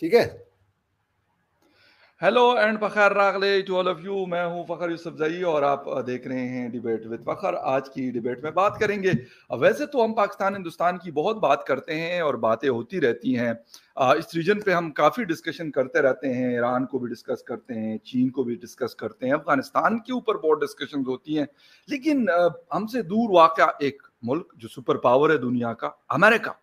ठीक है hello and Fakhar रागले टू ऑल ऑफ यू मैं हूं फखर यूसुफ जई और आप देख रहे हैं डिबेट विद फखर आज की डिबेट में बात करेंगे वैसे तो हम पाकिस्तान हिंदुस्तान की बहुत बात करते हैं और बातें होती रहती हैं इस रीजन पे हम काफ़ी डिस्कशन करते रहते हैं ईरान को भी डिस्कस करते हैं चीन को भी डिस्कस करते हैं अफगानिस्तान के ऊपर बहुत डिस्कशन होती हैं लेकिन हमसे दूर वाक़ एक मुल्क जो सुपर पावर है दुनिया का अमेरिका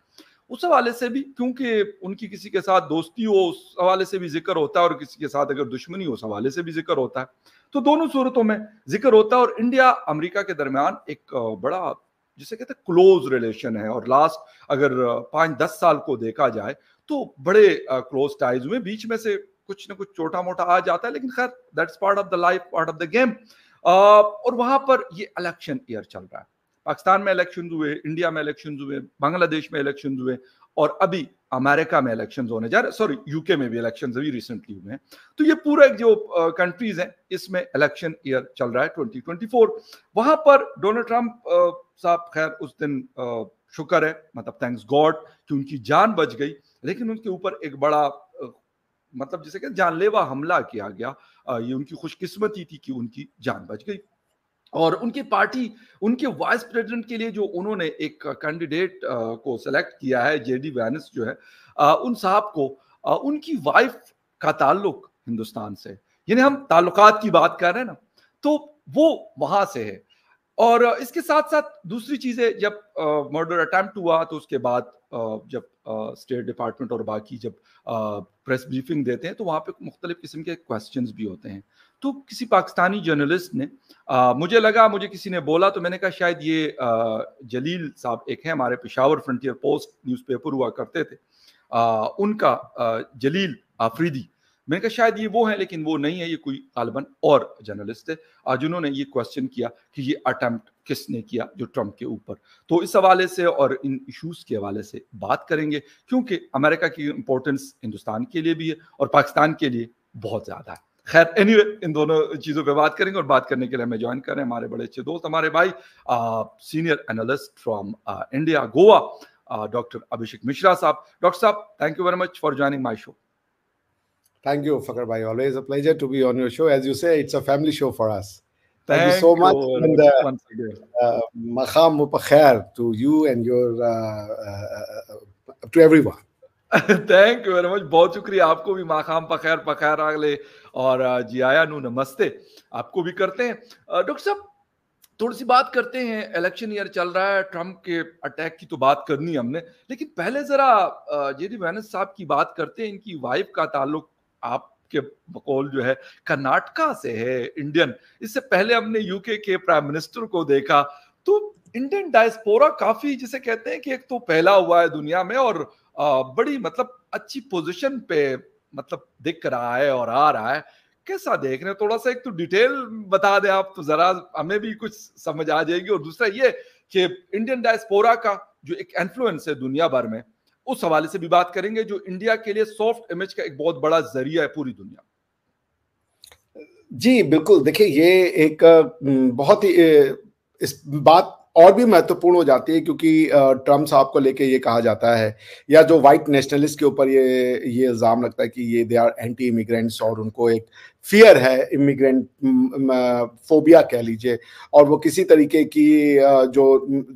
उस हवाले से भी क्योंकि उनकी किसी के साथ दोस्ती हो उस हवाले से भी जिक्र होता है और किसी के साथ अगर दुश्मनी हो उस हवाले से भी जिक्र होता है तो दोनों सूरतों में जिक्र होता है और इंडिया अमेरिका के दरमियान एक बड़ा जिसे कहते हैं क्लोज रिलेशन है और लास्ट अगर पाँच दस साल को देखा जाए तो बड़े क्लोज टाइज हुए बीच में से कुछ ना कुछ छोटा मोटा आ जाता है लेकिन खैर that's part of the life part of the game और वहां पर ये इलेक्शन ईयर चल रहा है पाकिस्तान में इलेक्शन हुए इंडिया में इलेक्शन हुए बांग्लादेश में इलेक्शन हुए और अभी अमेरिका में इलेक्शन होने जा रहे सॉरी यूके में भी इलेक्शन अभी रिसेंटली हुए हैं तो ये पूरा एक जो कंट्रीज हैं इसमें इलेक्शन ईयर चल रहा है 2024 वहां पर डोनाल्ड ट्रंप साहब खैर उस दिन शुक्र है मतलब थैंक्स गॉड कि उनकी जान बच गई लेकिन उनके ऊपर एक बड़ा मतलब जिसे कहते जानलेवा हमला किया गया ये उनकी खुशकिस्मती थी कि उनकी जान बच गई और उनकी पार्टी उनके वाइस प्रेसिडेंट के लिए जो उन्होंने एक कैंडिडेट को सेलेक्ट किया है जेडी वैनस जो है उन साहब को उनकी वाइफ का ताल्लुक हिंदुस्तान से यानी हम ताल्लुकात की बात कर रहे हैं ना तो वो वहां से है और इसके साथ साथ दूसरी चीजें जब मर्डर अटैम्प्ट हुआ तो उसके बाद जब स्टेट डिपार्टमेंट और बाकी जब प्रेस ब्रीफिंग देते हैं तो वहां पे मुख्तलिफ किस्म के क्वेश्चन भी होते हैं तो किसी पाकिस्तानी जर्नलिस्ट ने आ, मुझे लगा मुझे किसी ने बोला तो मैंने कहा शायद ये आ, जलील साहब एक हैं हमारे पिशावर फ्रंटियर पोस्ट न्यूज़पेपर हुआ करते थे आ, उनका आ, जलील आफरीदी मैंने कहा शायद ये वो है लेकिन वो नहीं है ये कोई गालबन और जर्नलिस्ट है जिन्होंने ये क्वेश्चन किया कि ये अटैम्प्ट किसने किया जो ट्रंप के ऊपर तो इस हवाले से और इन इश्यूज के हवाले से बात करेंगे क्योंकि अमेरिका की इम्पोर्टेंस हिंदुस्तान के लिए भी है और पाकिस्तान के लिए बहुत ज़्यादा है खैर एनी anyway, इन दोनों चीज़ों पे बात करेंगे और बात करने के लिए हमें ज्वाइन करें हमारे बड़े अच्छे दोस्त हमारे भाई senior analyst from India Goa doctor Abhishek Mishra साहब डॉक्टर साहब thank you very much for joining my show Thank you, Fakar Bhai. Always a pleasure to be on your show. As you say, it's a family show for us. Thank, Thank you so much. You. And, uh, uh, to you and your uh, uh, uh to everyone. Thank you very much बहुत शुक्रिया आपको भी माखाम पखैर पखैर अगले और जी आया नू नमस्ते आपको भी करते हैं डॉक्टर साहब थोड़ी सी बात करते हैं इलेक्शन ईयर चल रहा है ट्रंप के अटैक की तो बात करनी है हमने लेकिन पहले जरा जेडी वैनस साहब की बात करते हैं इनकी वाइफ का ताल्लुक आप के बकौल जो है कर्नाटका से है इंडियन इससे पहले हमने यूके के प्राइम मिनिस्टर को देखा तो इंडियन डायस्पोरा काफी जिसे कहते हैं कि एक तो पहला हुआ है दुनिया में और बड़ी मतलब अच्छी पोजीशन पे मतलब दिख रहा है और आ रहा है कैसा देख रहे हैं थोड़ा सा एक तो डिटेल बता दे आप तो जरा हमें भी कुछ समझ आ जाएगी और दूसरा ये कि इंडियन डायस्पोरा का जो एक इन्फ्लुएंस है दुनिया भर में उस हवाले से भी बात करेंगे जो इंडिया के लिए सॉफ्ट इमेज का एक बहुत बड़ा जरिया है पूरी दुनिया जी बिल्कुल देखिए ये एक बहुत ही इस बात और भी महत्वपूर्ण हो जाती है क्योंकि ट्रम्प साहब को लेके ये कहा जाता है या जो वाइट नेशनलिस्ट के ऊपर ये ये इल्ज़ाम लगता है कि ये दे आर एंटी इमिग्रेंट्स और उनको एक फियर है इमिग्रेंट फोबिया कह लीजिए और वो किसी तरीके की जो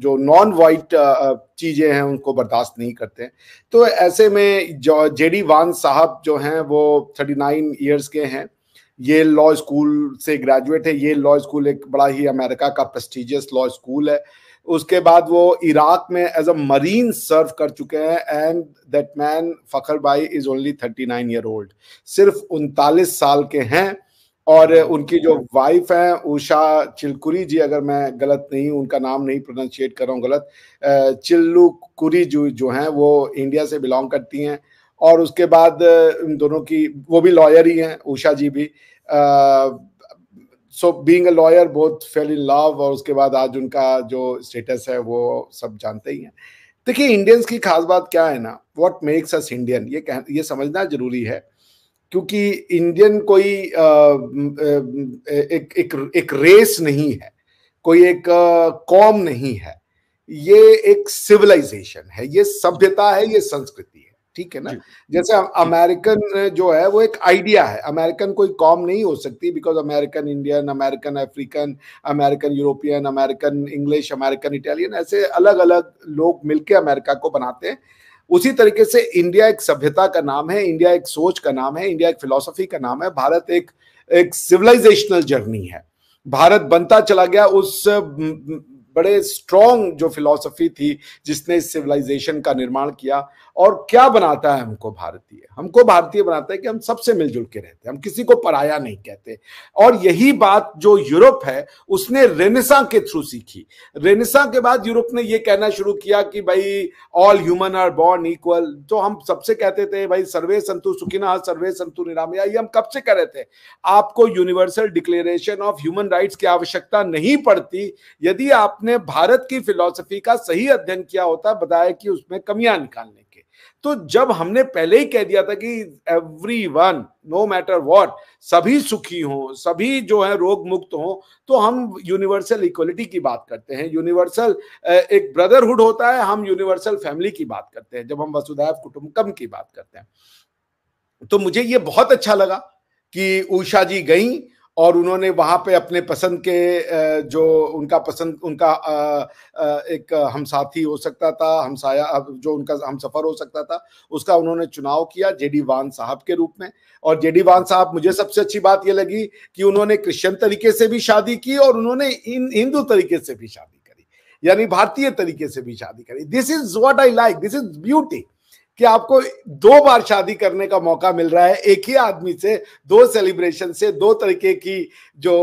जो नॉन वाइट चीज़ें हैं उनको बर्दाश्त नहीं करते तो ऐसे में जो जेडी वान साहब जो हैं वो थर्टी नाइन ईयर्स के हैं ये लॉ स्कूल से ग्रेजुएट है ये लॉ स्कूल एक बड़ा ही अमेरिका का प्रेस्टिजियस लॉ स्कूल है उसके बाद वो इराक में एज अ मरीन सर्व कर चुके हैं एंड दैट मैन फखर भाई is only thirty nine year old सिर्फ उनतालीस साल के हैं और उनकी जो वाइफ हैं उषा चिलकुरी जी अगर मैं गलत नहीं उनका नाम नहीं प्रोनाशिएट कर रहा हूँ गलत चिल्लू कुरी जो जो हैं वो इंडिया से बिलोंग करती हैं और उसके बाद दोनों की वो भी लॉयर ही हैं उषा जी भी सो बीइंग अ लॉयर बहुत फेल इन लव और उसके बाद आज उनका जो स्टेटस है वो सब जानते ही हैं देखिए इंडियंस की खास बात क्या है ना व्हाट मेक्स अस इंडियन ये कह ये समझना जरूरी है क्योंकि इंडियन कोई आ, एक, एक, एक रेस नहीं है कोई एक कौम नहीं है ये एक सिविलाइजेशन है ये सभ्यता है ये संस्कृति है ठीक है ना जैसे अमेरिकन जो है वो एक आइडिया है अमेरिकन कोई कॉम नहीं हो सकती because American Indian American African American European American English American Italian ऐसे अलग अलग लोग मिलके अमेरिका को बनाते हैं उसी तरीके से इंडिया एक सभ्यता का नाम है इंडिया एक सोच का नाम है इंडिया एक फिलोसफी का नाम है भारत एक एक सिविलाइजेशनल जर्नी है भारत बनता चला गया उस बड़े स्ट्रॉन्ग जो फिलॉसफी थी जिसने सिविलाइजेशन का निर्माण किया और क्या बनाता है हमको भारतीय हमको भारतीय बनाता है कि हम सबसे मिलजुल के रहते हैं हम किसी को पराया नहीं कहते और यही बात जो यूरोप है उसने रेनेसा के थ्रू सीखी रेनेसा के बाद यूरोप ने यह कहना शुरू किया कि भाई all human are born equal तो हम सबसे कहते थे भाई सर्वे संतु सुखिना सर्वे संतु निरामया ये हम कब से कह रहे थे आपको universal declaration of human rights की आवश्यकता नहीं पड़ती यदि आपने भारत की फिलोसफी का सही अध्ययन किया होता बताया कि उसमें कमियां निकालने के सके तो जब हमने पहले ही कह दिया था कि every one no matter what सभी सुखी हों सभी जो है रोग मुक्त हों तो हम यूनिवर्सल इक्वलिटी की बात करते हैं यूनिवर्सल एक ब्रदरहुड होता है हम यूनिवर्सल फैमिली की बात करते हैं जब हम वसुधैव कुटुम्बकम की बात करते हैं तो मुझे ये बहुत अच्छा लगा कि उषा जी गई और उन्होंने वहाँ पे अपने पसंद के जो उनका पसंद उनका एक हम साथी हो सकता था हमसाया जो उनका हम सफर हो सकता था उसका उन्होंने चुनाव किया जेडी वान साहब के रूप में और जेडी वान साहब मुझे सबसे अच्छी बात यह लगी कि उन्होंने क्रिश्चियन तरीके से भी शादी की और उन्होंने हिंदू तरीके से भी शादी करी यानी भारतीय तरीके से भी शादी करी this is what I like this is beauty कि आपको दो बार शादी करने का मौका मिल रहा है एक ही आदमी से दो सेलिब्रेशन से दो तरीके की जो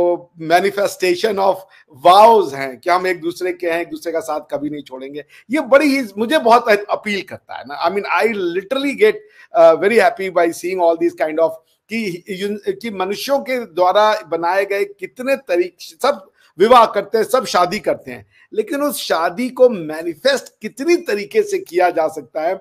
मैनिफेस्टेशन ऑफ वाउज हैं कि हम एक दूसरे के हैं एक दूसरे का साथ कभी नहीं छोड़ेंगे ये बड़ी ही मुझे बहुत अपील करता है ना I mean I literally get very happy by seeing all this kind of कि कि मनुष्यों के द्वारा बनाए गए कितने तरीके सब विवाह करते हैं सब शादी करते हैं लेकिन उस शादी को मैनिफेस्ट कितनी तरीके से किया जा सकता है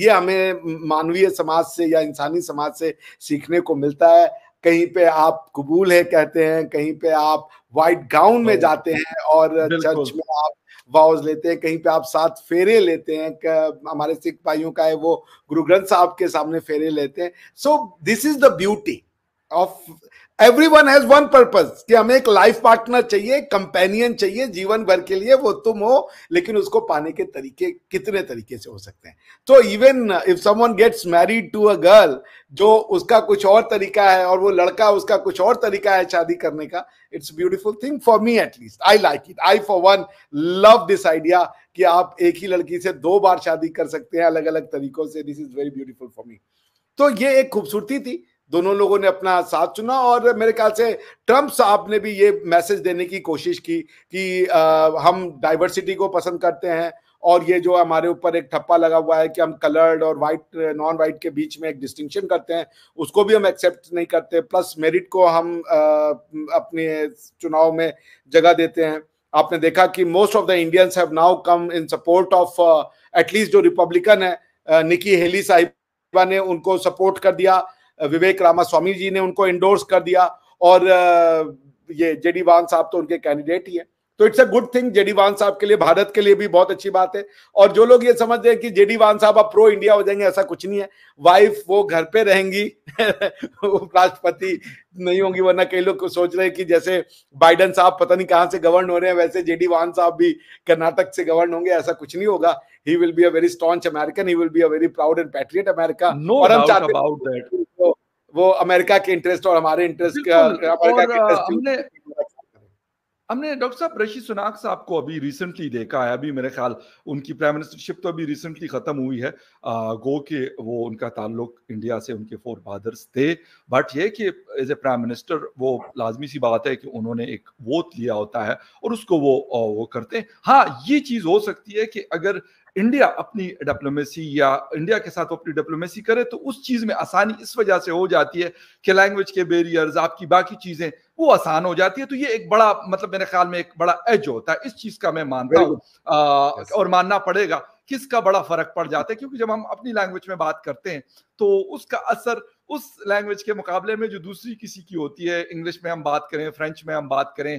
ये हमें मानवीय समाज से या इंसानी समाज से सीखने को मिलता है कहीं पे आप कबूल है कहते हैं कहीं पे आप व्हाइट गाउन में हाँ। जाते हैं और चर्च में आप वाउज लेते हैं कहीं पे आप साथ फेरे लेते हैं हमारे सिख भाइयों का है वो गुरु ग्रंथ साहब के सामने फेरे लेते हैं so this is the beauty of every one has one purpose कि हमें एक लाइफ पार्टनर चाहिए कंपेनियन चाहिए जीवन भर के लिए वो तुम हो लेकिन उसको पाने के तरीके कितने तरीके से हो सकते हैं तो even if someone gets married to a girl जो उसका कुछ और तरीका है और वो लड़का उसका कुछ और तरीका है शादी करने का it's beautiful thing for me at least I like it I for one love this idea कि आप एक ही लड़की से दो बार शादी कर सकते हैं अलग अलग तरीकों से this is very beautiful for me तो ये एक खूबसूरती थी दोनों लोगों ने अपना साथ चुना और मेरे ख्याल से ट्रंप साहब ने भी ये मैसेज देने की कोशिश की कि आ, हम डाइवर्सिटी को पसंद करते हैं और ये जो हमारे ऊपर एक ठप्पा लगा हुआ है कि हम कलर्ड और वाइट नॉन वाइट के बीच में एक डिस्टिंक्शन करते हैं उसको भी हम एक्सेप्ट नहीं करते प्लस मेरिट को हम आ, अपने चुनाव में जगह देते हैं आपने देखा कि most of the Indians have now come in support of at least जो रिपब्लिकन है निकी हेली साहिबा ने उनको सपोर्ट कर दिया विवेक रामास्वामी जी ने उनको इंडोर्स कर दिया और ये जेडी वान साहब तो उनके कैंडिडेट ही है तो it's a good thing JD Vance साहब के लिए भारत के लिए भी बहुत अच्छी बात है और जो लोग ये समझते हैं कि जेडी वान साहब अब प्रो इंडिया हो जाएंगे ऐसा कुछ नहीं है वाइफ वो घर पे रहेंगी राष्ट्रपति नहीं होंगी वरना कई लोग सोच रहे हैं कि जैसे बाइडन साहब पता नहीं कहाँ से गवर्न हो रहे हैं वैसे जेडी वान साहब भी कर्नाटक से गवर्न होंगे ऐसा कुछ नहीं होगा he will be a very staunch American he will be a very proud and patriot America और हम चाहते वो अमेरिका के इंटरेस्ट और हमारे इंटरेस्ट का अमेरिका के इंटरेस्ट हमने डॉक्टर साहब ऋषि सुनाक साहब को अभी रिसेंटली देखा है अभी मेरे ख्याल उनकी प्राइम मिनिस्टरशिप तो अभी रिसेंटली ख़त्म हुई है आ, गो के वो उनका ताल्लुक इंडिया से उनके फोर फादर्स थे बट ये कि एज ए प्राइम मिनिस्टर वो लाजमी सी बात है कि उन्होंने एक वोट लिया होता है और उसको वो वो करते हैं हाँ ये चीज़ हो सकती है कि अगर इंडिया अपनी डिप्लोमेसी या इंडिया के साथ अपनी डिप्लोमेसी करे तो उस चीज में आसानी इस वजह से हो जाती है कि लैंग्वेज के बेरियर आपकी बाकी चीजें वो आसान हो जाती है तो ये एक बड़ा मतलब मेरे ख्याल में एक बड़ा एज होता है इस चीज का मैं मानता हूँ और मानना पड़ेगा किसका बड़ा फर्क पड़ जाता है क्योंकि जब हम अपनी लैंग्वेज में बात करते हैं तो उसका असर उस लैंग्वेज के मुकाबले में जो दूसरी किसी की होती है इंग्लिश में हम बात करें फ्रेंच में हम बात करें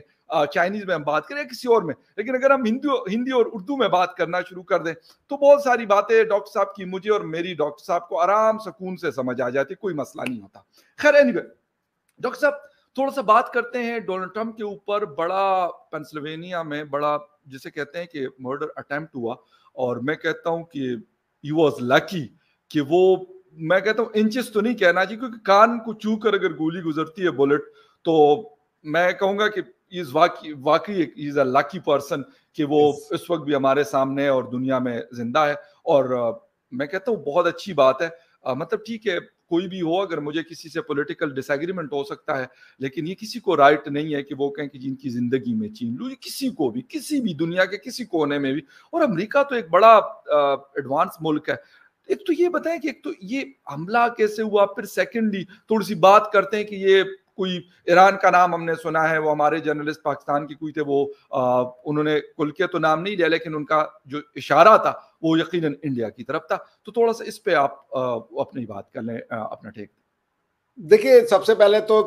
चाइनीज में हम बात करें किसी और में लेकिन अगर हम हिंदी हिंदी और उर्दू में बात करना शुरू कर दें तो बहुत सारी बातें डॉक्टर साहब की मुझे और मेरी डॉक्टर साहब को आराम सुकून से समझ आ जाती कोई मसला नहीं होता खैर एनी डॉक्टर साहब थोड़ा सा बात करते हैं डोनाल्ड ट्रंप के ऊपर बड़ा पेंसिल्वेनिया में बड़ा जिसे कहते हैं कि मर्डर अटेम्प्ट हुआ और मैं कहता हूं कि यू वॉज लकी कि वो मैं कहता हूँ इंचेस तो नहीं कहना चाहिए क्योंकि कान को चू कर अगर गोली गुजरती है बुलेट तो मैं कहूंगा कि इज वाकई वाकई इज अ लकी पर्सन कि वो इस वक्त भी हमारे सामने और दुनिया में जिंदा है और मैं कहता हूँ बहुत अच्छी बात है मतलब ठीक है कोई भी हो अगर मुझे किसी से पॉलिटिकल डिसएग्रीमेंट हो सकता है लेकिन ये किसी को राइट नहीं है कि वो कहें कि जिनकी जिंदगी में छीन लू ये किसी को भी किसी भी दुनिया के किसी कोने में भी और अमेरिका तो एक बड़ा एडवांस मुल्क है एक तो ये बताएं कि एक तो ये हमला कैसे हुआ फिर सेकेंडली थोड़ी सी बात करते हैं कि ये कोई ईरान का नाम हमने सुना है वो हमारे जर्नलिस्ट पाकिस्तान के कोई थे वो आ, उन्होंने कुल के तो नाम नहीं लिया लेकिन उनका जो इशारा था वो यकीनन इंडिया की तरफ था तो थोड़ा सा इस पे आप आ, अपनी बात कर लें अपना टेक देखिए सबसे पहले तो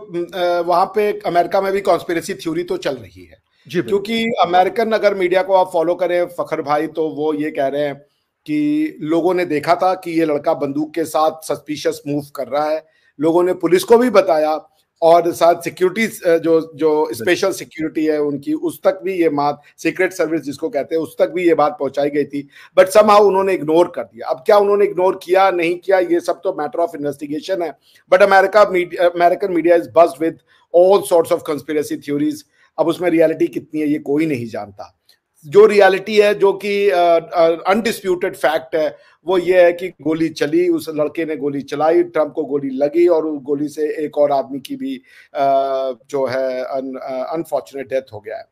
वहां पे अमेरिका में भी कॉन्स्पिरेसी थ्योरी तो चल रही है क्योंकि अमेरिकन अगर मीडिया को आप फॉलो करें फखर भाई तो वो ये कह रहे हैं कि लोगों ने देखा था कि ये लड़का बंदूक के साथ सस्पिशियस मूव कर रहा है लोगों ने पुलिस को भी बताया और साथ सिक्योरिटी जो जो स्पेशल सिक्योरिटी है उनकी उस तक भी ये बात सीक्रेट सर्विस जिसको कहते हैं उस तक भी ये बात पहुंचाई गई थी बट समहाउ उन्होंने इग्नोर कर दिया अब क्या उन्होंने इग्नोर किया नहीं किया ये सब तो मैटर ऑफ इन्वेस्टिगेशन है but America American media is buzzed with all sorts of conspiracy theories अब उसमें रियलिटी कितनी है ये कोई नहीं जानता जो रियलिटी है जो कि अनडिस्प्यूटेड फैक्ट है वो ये है कि गोली चली उस लड़के ने गोली चलाई ट्रंप को गोली लगी और उस गोली से एक और आदमी की भी uh, जो है अनफॉर्चुनेट डेथ हो गया है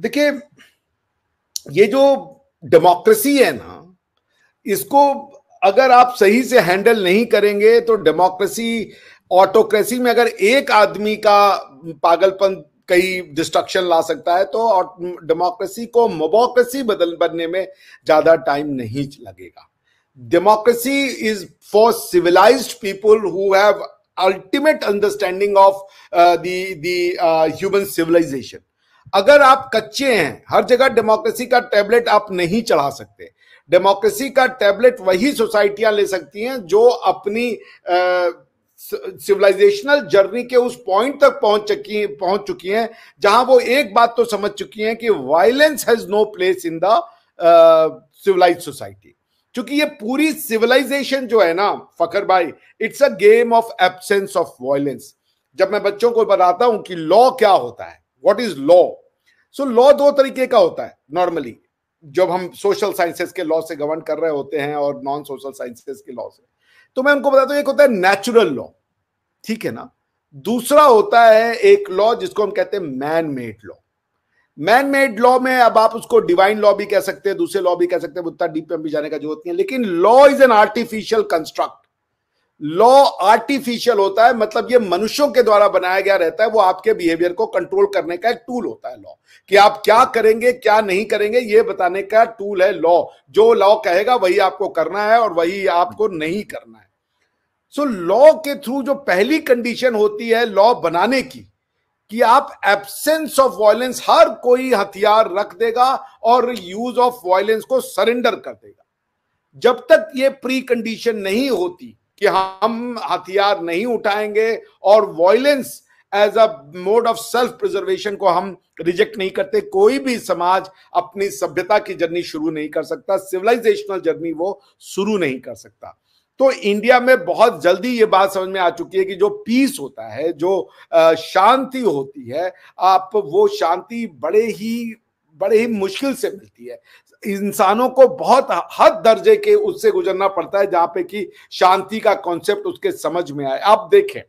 देखिए ये जो डेमोक्रेसी है ना इसको अगर आप सही से हैंडल नहीं करेंगे तो डेमोक्रेसी ऑटोक्रेसी में अगर एक आदमी का पागलपन कई डिस्ट्रक्शन ला सकता है तो और डेमोक्रेसी को मोबोक्रेसी बदल बनने में ज्यादा टाइम नहीं लगेगा democracy is for civilized people who have ultimate understanding of the human civilization अगर आप कच्चे हैं हर जगह डेमोक्रेसी का टैबलेट आप नहीं चढ़ा सकते डेमोक्रेसी का टैबलेट वही सोसाइटियां ले सकती हैं जो अपनी uh, सिविलाइजेशनल जर्नी के उस पॉइंट तक पहुंच चुकी पहुंच चुकी हैं जहां वो एक बात तो समझ चुकी हैं कि violence has no place in the civilize society क्योंकि ये पूरी सिविलाइजेशन जो है ना फकर भाई it's a game of absence of violence जब मैं बच्चों को बताता हूं कि लॉ क्या होता है what is law so law दो तरीके का होता है नॉर्मली जब हम सोशल साइंसेस के लॉ से गवर्न कर रहे होते हैं और नॉन सोशल साइंसेस के लॉ से तो मैं उनको बताता हूं एक होता है नेचुरल लॉ ठीक है ना दूसरा होता है एक लॉ जिसको हम कहते हैं man made law man made law में अब आप उसको डिवाइन लॉ भी कह सकते हैं दूसरे लॉ भी कह सकते हैं उतना डीप में भी जाने का जरूरत नहीं है लेकिन law is an artificial construct law artificial होता है मतलब ये मनुष्यों के द्वारा बनाया गया रहता है वो आपके बिहेवियर को कंट्रोल करने का एक टूल होता है लॉ कि आप क्या करेंगे क्या नहीं करेंगे ये बताने का टूल है लॉ जो लॉ कहेगा वही आपको करना है और वही आपको नहीं करना है सो लॉ के थ्रू जो पहली कंडीशन होती है लॉ बनाने की कि आप एब्सेंस ऑफ वायलेंस हर कोई हथियार रख देगा और यूज ऑफ वायलेंस को सरेंडर कर देगा जब तक ये प्री कंडीशन नहीं होती कि हम हथियार नहीं उठाएंगे और violence as a mode of self preservation को हम रिजेक्ट नहीं करते कोई भी समाज अपनी सभ्यता की जर्नी शुरू नहीं कर सकता सिविलाइजेशनल जर्नी वो शुरू नहीं कर सकता तो इंडिया में बहुत जल्दी ये बात समझ में आ चुकी है कि जो पीस होता है जो शांति होती है आप वो शांति बड़े ही बड़े ही मुश्किल से मिलती है इंसानों को बहुत हद दर्जे के उससे गुजरना पड़ता है जहां पे कि शांति का कॉन्सेप्ट उसके समझ में आए आप देखें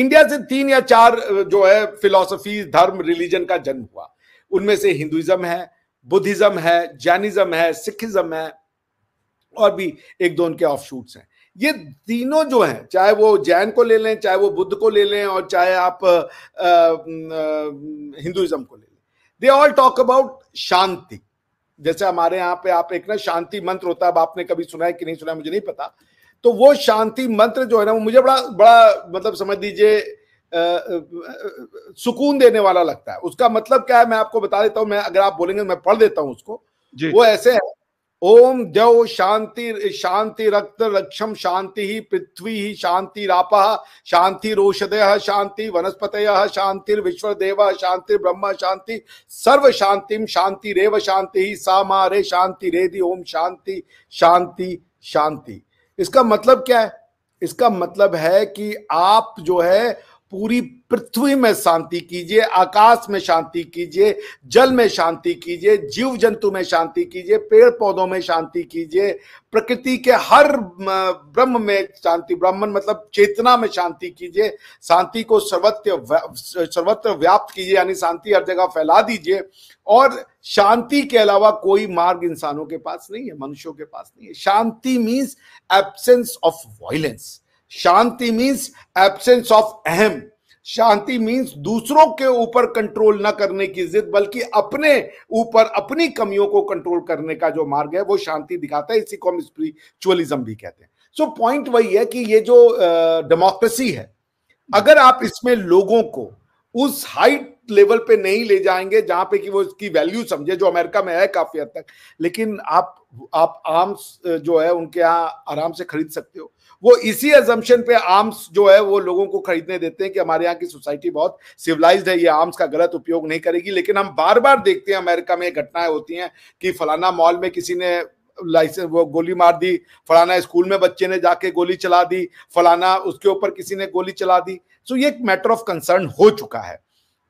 इंडिया से तीन या चार जो है फिलोसफी धर्म रिलीजन का जन्म हुआ उनमें से हिंदुइज्म है बुद्धिज्म है जैनिज्म है सिखिज्म है और भी एक दो उनके ऑफ शूट्स हैं ये तीनों जो हैं चाहे वो जैन को ले लें चाहे वो बुद्ध को ले लें और चाहे आप हिंदुइज्म को ले लें they all talk about shanti जैसे हमारे यहाँ पे आप एक ना शांति मंत्र होता है अब आपने कभी सुना है कि नहीं सुना है मुझे नहीं पता तो वो शांति मंत्र जो है ना वो मुझे बड़ा बड़ा मतलब समझ लीजिए सुकून देने वाला लगता है उसका मतलब क्या है मैं आपको बता देता हूँ मैं अगर आप बोलेंगे तो मैं पढ़ देता हूँ उसको वो ऐसे है ओम द्यौ शांति शांति रक्त रक्षम शांति ही पृथ्वी ही शांति राप शांति रोषदय शांति वनस्पत शांति विश्व देव शांति ब्रह्म शांति सर्व शांति शांति रेव शांति ही सा मारे शांति रेधि ओम शांति शांति शांति इसका मतलब क्या है इसका मतलब है कि आप जो है पूरी पृथ्वी में शांति कीजिए आकाश में शांति कीजिए जल में शांति कीजिए जीव जंतु में शांति कीजिए पेड़ पौधों में शांति कीजिए प्रकृति के हर ब्रह्म में शांति ब्राह्मण मतलब चेतना में शांति कीजिए शांति को सर्वत्र सर्वत्र व्याप्त कीजिए यानी शांति हर जगह फैला दीजिए और शांति के अलावा कोई मार्ग इंसानों के पास नहीं है मनुष्यों के पास नहीं है shanti means absence of violence shanti means absence of aham shanti means दूसरों के ऊपर कंट्रोल न करने की जिद बल्कि अपने ऊपर अपनी कमियों को कंट्रोल करने का जो मार्ग है वो शांति दिखाता है इसी को हम स्पिरिचुअलिज्म भी कहते हैं सो so पॉइंट वही है कि ये जो डेमोक्रेसी है अगर आप इसमें लोगों को उस हाइट लेवल पे नहीं ले जाएंगे जहां पे कि वो इसकी वैल्यू समझे जो अमेरिका में है काफी हद तक लेकिन आप आप आर्म्स जो है उनके यहाँ आराम से खरीद सकते हो वो इसी एजम्पन पे आर्म्स जो है वो लोगों को खरीदने देते हैं कि हमारे यहाँ की सोसाइटी बहुत सिविलाइज है ये आर्म्स का गलत उपयोग नहीं करेगी लेकिन हम बार बार देखते हैं अमेरिका में घटनाएं होती हैं कि फलाना मॉल में किसी ने लाइसेंस वो गोली मार दी फलाना स्कूल में बच्चे ने जाके गोली चला दी फलाना उसके ऊपर किसी ने गोली चला दी सो ये एक मैटर ऑफ कंसर्न हो चुका है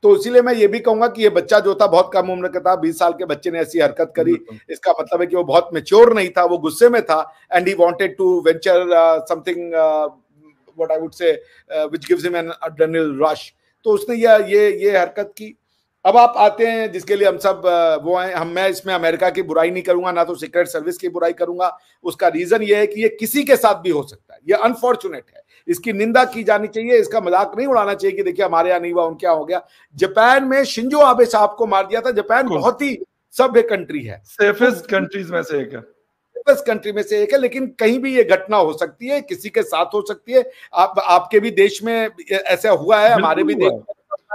तो इसीलिए मैं ये भी कहूंगा कि ये बच्चा जो था बहुत कम उम्र का था बीस साल के बच्चे ने ऐसी हरकत करी इसका मतलब है कि वो बहुत मेच्योर नहीं था वो गुस्से में था and he wanted to venture something what I would say which gives him an adrenal rush तो उसने ये ये ये हरकत की अब आप आते हैं जिसके लिए हम सब uh, वो हैं हम मैं इसमें अमेरिका की बुराई नहीं करूंगा ना तो सीक्रेट सर्विस की बुराई करूंगा उसका रीजन ये है कि ये किसी के साथ भी हो सकता है ये अनफॉर्चुनेट है इसकी निंदा की जानी चाहिए इसका मजाक नहीं उड़ाना चाहिए कि देखिए हमारे यहाँ नहीं हुआ उनके हो गया जापान में शिंजो आबे साहब को मार दिया था जापान बहुत ही सभ्य कंट्री है सेफेस्ट कंट्रीज में से एक है कंट्री में से एक है लेकिन कहीं भी ये घटना हो सकती है किसी के साथ हो सकती है आप आपके भी देश में ऐसा हुआ है हमारे भी देश में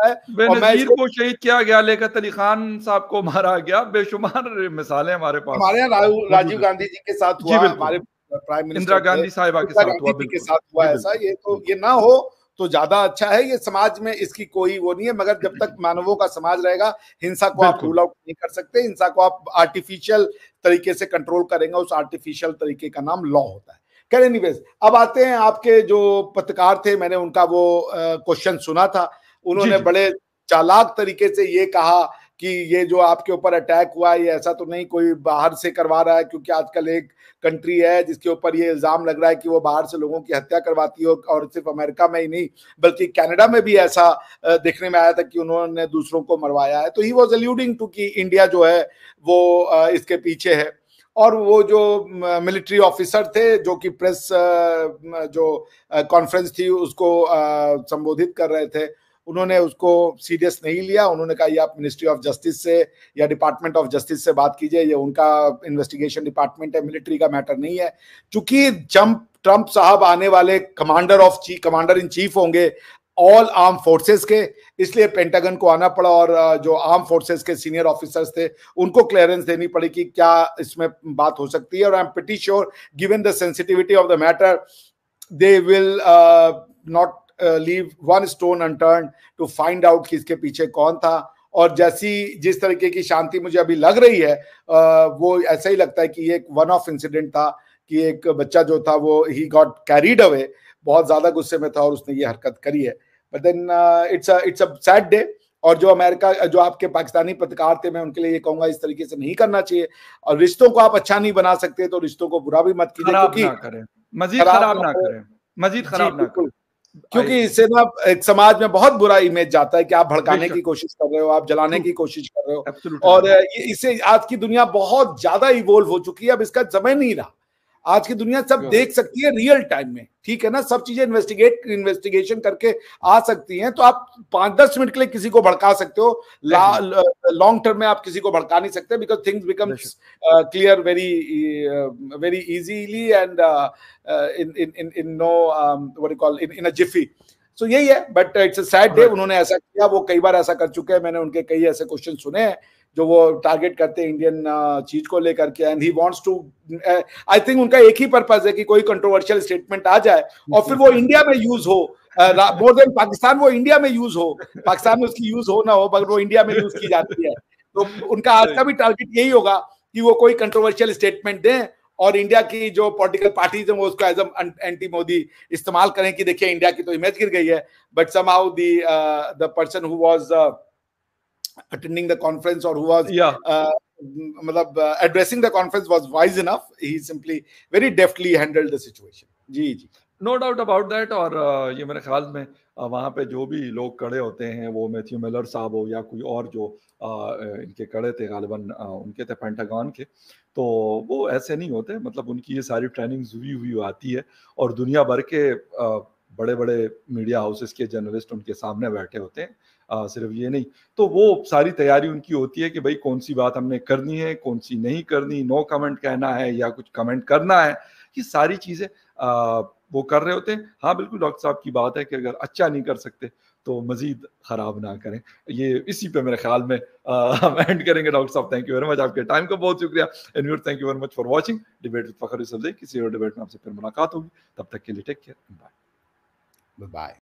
है और को शहीद किया गया लेखत अली खान साहब को मारा गया बेशुमार मिसालें हमारे पास हमारे यहाँ राजीव गांधी जी के साथ हुआ हमारे प्राइम मिनिस्टर इंदिरा गांधी साहिबा के साथ हुआ के साथ हुआ ऐसा ये तो ये ना हो तो ज्यादा अच्छा है ये समाज में इसकी कोई वो नहीं है मगर जब तक मानवों का समाज रहेगा हिंसा को आप रूल आउट नहीं कर सकते हिंसा को आप आर्टिफिशियल तरीके से कंट्रोल करेंगे उस आर्टिफिशियल तरीके का नाम लॉ होता है कैर एनी अब आते हैं आपके जो पत्रकार थे मैंने उनका वो क्वेश्चन सुना था उन्होंने बड़े चालाक तरीके से ये कहा कि ये जो आपके ऊपर अटैक हुआ है ये ऐसा तो नहीं कोई बाहर से करवा रहा है क्योंकि आजकल एक कंट्री है जिसके ऊपर ये इल्ज़ाम लग रहा है कि वो बाहर से लोगों की हत्या करवाती है और सिर्फ अमेरिका में ही नहीं बल्कि कनाडा में भी ऐसा देखने में आया था कि उन्होंने दूसरों को मरवाया है तो ही वॉज अल्यूडिंग टू कि इंडिया जो है वो इसके पीछे है और वो जो मिलिट्री ऑफिसर थे जो कि प्रेस जो कॉन्फ्रेंस थी उसको संबोधित कर रहे थे उन्होंने उसको सीरियस नहीं लिया उन्होंने कहा ये आप मिनिस्ट्री ऑफ जस्टिस से या डिपार्टमेंट ऑफ जस्टिस से बात कीजिए ये उनका इन्वेस्टिगेशन डिपार्टमेंट है मिलिट्री का मैटर नहीं है चूंकि जंप ट्रंप साहब आने वाले commander of chief commander in chief होंगे ऑल आर्म फोर्सेस के इसलिए पेंटागन को आना पड़ा और जो आर्म फोर्सेस के सीनियर ऑफिसर्स थे उनको क्लियरेंस देनी पड़ी कि क्या इसमें बात हो सकती है और I am pretty sure given the sensitivity of the matter they will not leave one stone unturn to find out कि इसके पीछे कौन था और जैसी जिस तरीके की शांति मुझे अभी लग रही है uh, वो ऐसा ही लगता है कि ये एक वन ऑफ इंसिडेंट था कि एक बच्चा जो था वो ही गॉट कैरीड अवे बहुत ज्यादा गुस्से में था और उसने ये हरकत करी है but then it's it's a sad day और जो अमेरिका जो आपके पाकिस्तानी पत्रकार थे मैं उनके लिए ये कहूंगा इस तरीके से नहीं करना चाहिए और रिश्तों को आप अच्छा नहीं बना सकते तो रिश्तों को बुरा भी मत कीजिए क्योंकि मजीद खराब ना करें मजीद खराब ना करें क्योंकि इससे ना एक समाज में बहुत बुरा इमेज जाता है कि आप भड़काने की कोशिश कर रहे हो आप जलाने की कोशिश कर रहे हो और इससे आज की दुनिया बहुत ज्यादा इवोल्व हो चुकी है अब इसका समय नहीं रहा आज की दुनिया सब देख सकती है रियल टाइम में ठीक है ना सब चीजें इन्वेस्टिगेट इन्वेस्टिगेशन करके आ सकती हैं तो आप पांच दस मिनट के लिए किसी को भड़का सकते हो लॉन्ग टर्म में आप किसी को भड़का नहीं सकते because things become clear very very easily and in in in know what call in in a jiffy so यही है but it's a sad day उन्होंने ऐसा किया वो कई बार ऐसा कर चुके हैं मैंने उनके कई ऐसे क्वेश्चन सुने हैं जो वो टारगेट करते हैं इंडियन चीज को लेकर के and he wants to I think उनका एक ही पर्पज है कि कोई कंट्रोवर्शियल स्टेटमेंट आ जाए और फिर वो इंडिया में यूज हो मोर देन पाकिस्तान वो इंडिया में यूज हो पाकिस्तान में उसकी यूज हो ना हो बट वो इंडिया में यूज की जाती है तो उनका आज का भी टारगेट यही होगा कि वो कोई कंट्रोवर्शियल स्टेटमेंट दें और इंडिया की जो पॉलिटिकल पार्टीज है वो उसको एज एंटी मोदी इस्तेमाल करें कि देखिए इंडिया की तो इमेज गिर गई है but somehow the person who was attending the conference or who was yeah. Uh, मतलब addressing the conference was wise enough he simply very deftly handled the situation जी जी नो डाउट अबाउट दैट और uh, ये मेरे ख्याल में uh, वहाँ पे जो भी लोग कड़े होते हैं वो मैथ्यू मिलर साहब हो या कोई और जो uh, uh इनके कड़े थे गालिबन uh, उनके थे पेंटागन के तो वो ऐसे नहीं होते मतलब उनकी ये सारी ट्रेनिंग हुई हुई आती है और दुनिया भर के बड़े बड़े मीडिया हाउसेस के जर्नलिस्ट उनके सामने बैठे होते हैं आ, सिर्फ ये नहीं तो वो सारी तैयारी उनकी होती है कि भाई कौन सी बात हमने करनी है कौन सी नहीं करनी नो कमेंट कहना है या कुछ कमेंट करना है ये सारी चीज़ें वो कर रहे होते हैं हाँ बिल्कुल डॉक्टर साहब की बात है कि अगर अच्छा नहीं कर सकते तो मजीद ख़राब ना करें ये इसी पे मेरे ख्याल में हम एंड करेंगे डॉक्टर साहब थैंक यू वेरी मच आपके टाइम का बहुत शुक्रिया your thank you very much for watching debate with Fakhar किसी और डिबेट में आपसे फिर मुलाकात होगी तब तक के लिए टेक केयर बाय बाय